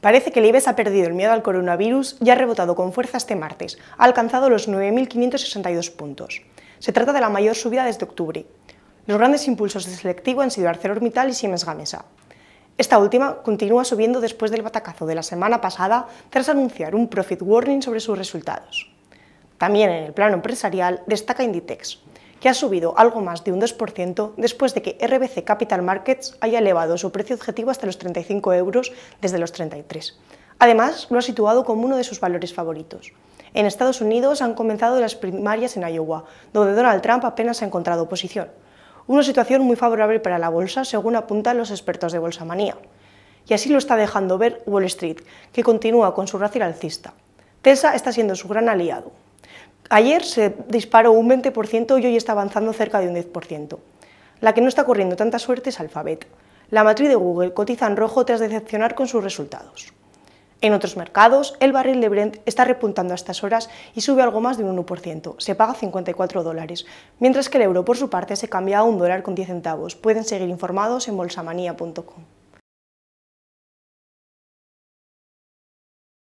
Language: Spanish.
Parece que el IBEX ha perdido el miedo al coronavirus y ha rebotado con fuerza este martes, ha alcanzado los 9.562 puntos. Se trata de la mayor subida desde octubre. Los grandes impulsos de selectivo han sido ArcelorMittal y Siemens Gamesa. Esta última continúa subiendo después del batacazo de la semana pasada tras anunciar un profit warning sobre sus resultados. También en el plano empresarial destaca Inditex que ha subido algo más de un 2% después de que RBC Capital Markets haya elevado su precio objetivo hasta los 35 euros desde los 33. Además, lo ha situado como uno de sus valores favoritos. En Estados Unidos han comenzado las primarias en Iowa, donde Donald Trump apenas ha encontrado oposición. Una situación muy favorable para la bolsa, según apuntan los expertos de Bolsa Manía. Y así lo está dejando ver Wall Street, que continúa con su racio alcista. Tesla está siendo su gran aliado, Ayer se disparó un 20% y hoy está avanzando cerca de un 10%. La que no está corriendo tanta suerte es Alphabet. La matriz de Google cotiza en rojo tras decepcionar con sus resultados. En otros mercados, el barril de Brent está repuntando a estas horas y sube algo más de un 1%, se paga 54 dólares, mientras que el euro por su parte se cambia a un dólar con 10 centavos. Pueden seguir informados en bolsamanía.com.